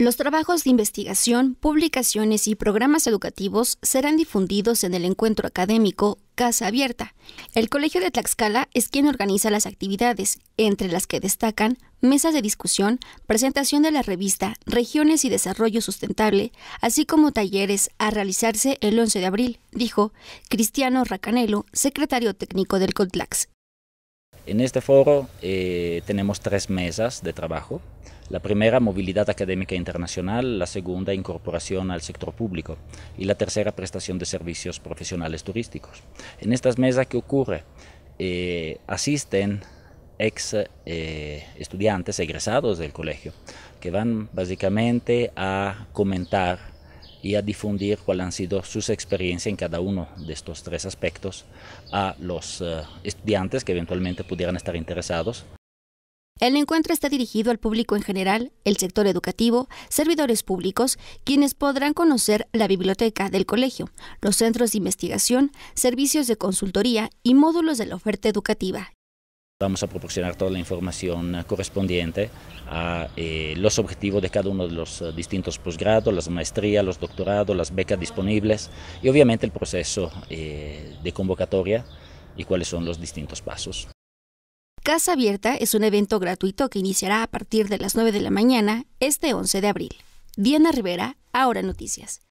Los trabajos de investigación, publicaciones y programas educativos serán difundidos en el encuentro académico Casa Abierta. El Colegio de Tlaxcala es quien organiza las actividades, entre las que destacan mesas de discusión, presentación de la revista Regiones y Desarrollo Sustentable, así como talleres a realizarse el 11 de abril, dijo Cristiano Racanelo, secretario técnico del COTLAX. En este foro eh, tenemos tres mesas de trabajo. La primera, movilidad académica internacional, la segunda, incorporación al sector público y la tercera, prestación de servicios profesionales turísticos. En estas mesas, ¿qué ocurre? Eh, asisten ex eh, estudiantes egresados del colegio que van básicamente a comentar y a difundir cuáles han sido sus experiencias en cada uno de estos tres aspectos a los eh, estudiantes que eventualmente pudieran estar interesados. El encuentro está dirigido al público en general, el sector educativo, servidores públicos, quienes podrán conocer la biblioteca del colegio, los centros de investigación, servicios de consultoría y módulos de la oferta educativa, Vamos a proporcionar toda la información eh, correspondiente a eh, los objetivos de cada uno de los eh, distintos posgrados, las maestrías, los doctorados, las becas disponibles y obviamente el proceso de convocatoria y cuáles son los distintos pasos. Casa Abierta es un evento gratuito que iniciará a partir de las 9 de la mañana este 11 de abril. Diana Rivera, Ahora Noticias.